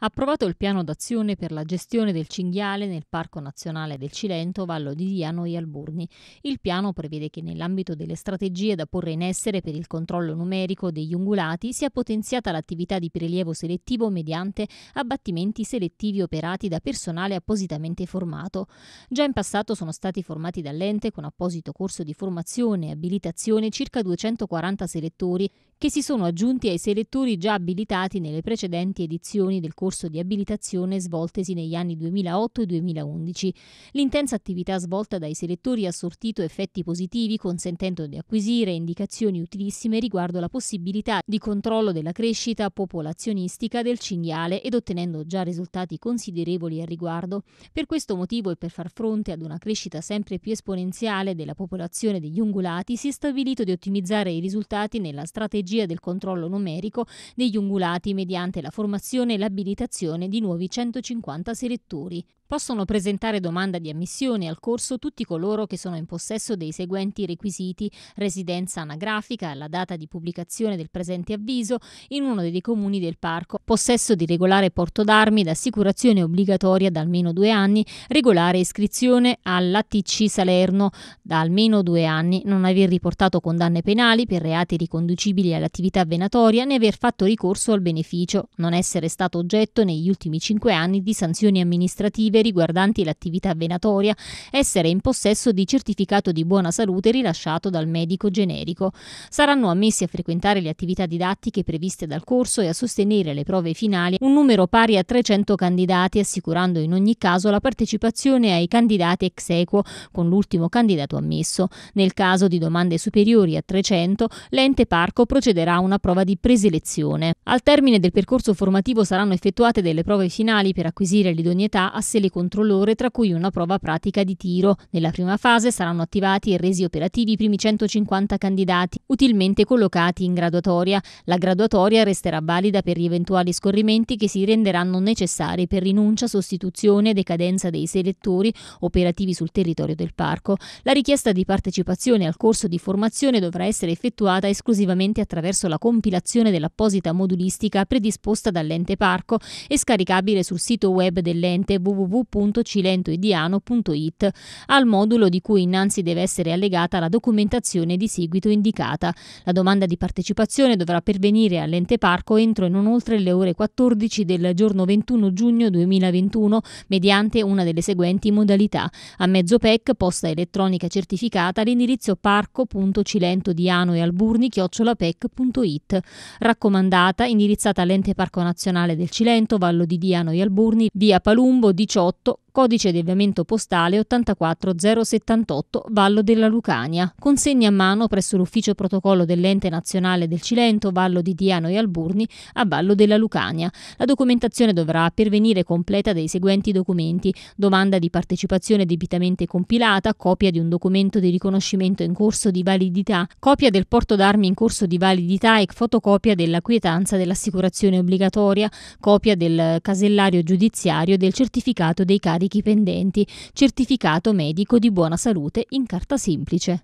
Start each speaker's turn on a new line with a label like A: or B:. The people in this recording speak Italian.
A: approvato il piano d'azione per la gestione del cinghiale nel Parco Nazionale del Cilento, Vallo di Diano e Alburni. Il piano prevede che nell'ambito delle strategie da porre in essere per il controllo numerico degli ungulati sia potenziata l'attività di prelievo selettivo mediante abbattimenti selettivi operati da personale appositamente formato. Già in passato sono stati formati dall'ente con apposito corso di formazione e abilitazione circa 240 selettori che si sono aggiunti ai selettori già abilitati nelle precedenti edizioni del corso di abilitazione svoltesi negli anni 2008 e 2011. L'intensa attività svolta dai selettori ha sortito effetti positivi consentendo di acquisire indicazioni utilissime riguardo la possibilità di controllo della crescita popolazionistica del cinghiale ed ottenendo già risultati considerevoli al riguardo. Per questo motivo e per far fronte ad una crescita sempre più esponenziale della popolazione degli ungulati si è stabilito di ottimizzare i risultati nella strategia strategia del controllo numerico degli ungulati mediante la formazione e l'abilitazione di nuovi 150 selettori. Possono presentare domanda di ammissione al corso tutti coloro che sono in possesso dei seguenti requisiti: residenza anagrafica alla data di pubblicazione del presente avviso in uno dei comuni del parco, possesso di regolare porto d'armi ed assicurazione obbligatoria da almeno due anni, regolare iscrizione all'ATC Salerno da almeno due anni, non aver riportato condanne penali per reati riconducibili all'attività venatoria né aver fatto ricorso al beneficio, non essere stato oggetto negli ultimi cinque anni di sanzioni amministrative riguardanti l'attività venatoria, essere in possesso di certificato di buona salute rilasciato dal medico generico. Saranno ammessi a frequentare le attività didattiche previste dal corso e a sostenere le prove finali un numero pari a 300 candidati, assicurando in ogni caso la partecipazione ai candidati ex equo, con l'ultimo candidato ammesso. Nel caso di domande superiori a 300, l'ente parco procederà a una prova di preselezione. Al termine del percorso formativo saranno effettuate delle prove finali per acquisire l'idoneità a selezionare controlli contro tra cui una prova pratica di tiro. Nella prima fase saranno attivati e resi operativi i primi 150 candidati, utilmente collocati in graduatoria. La graduatoria resterà valida per gli eventuali scorrimenti che si renderanno necessari per rinuncia, sostituzione, e decadenza dei selettori operativi sul territorio del parco. La richiesta di partecipazione al corso di formazione dovrà essere effettuata esclusivamente attraverso la compilazione dell'apposita modulistica predisposta dall'ente parco e scaricabile sul sito web dell'ente www www.cilentoidiano.it al modulo di cui innanzi deve essere allegata la documentazione di seguito indicata. La domanda di partecipazione dovrà pervenire all'ente parco entro e non oltre le ore 14 del giorno 21 giugno 2021 mediante una delle seguenti modalità. A mezzo PEC, posta elettronica certificata, all'indirizzo parco.cilentodiano e alburni chiocciolapec.it. Raccomandata, indirizzata all'ente parco nazionale del Cilento, Vallo di Diano e Alburni, via Palumbo 18 8 codice di avviamento postale 84078 Vallo della Lucania, consegna a mano presso l'ufficio protocollo dell'ente nazionale del Cilento, Vallo di Diano e Alburni a Vallo della Lucania. La documentazione dovrà pervenire completa dei seguenti documenti, domanda di partecipazione debitamente compilata, copia di un documento di riconoscimento in corso di validità, copia del porto d'armi in corso di validità e fotocopia della quietanza dell'assicurazione obbligatoria, copia del casellario giudiziario e del certificato dei carichi carichi pendenti, certificato medico di buona salute in carta semplice.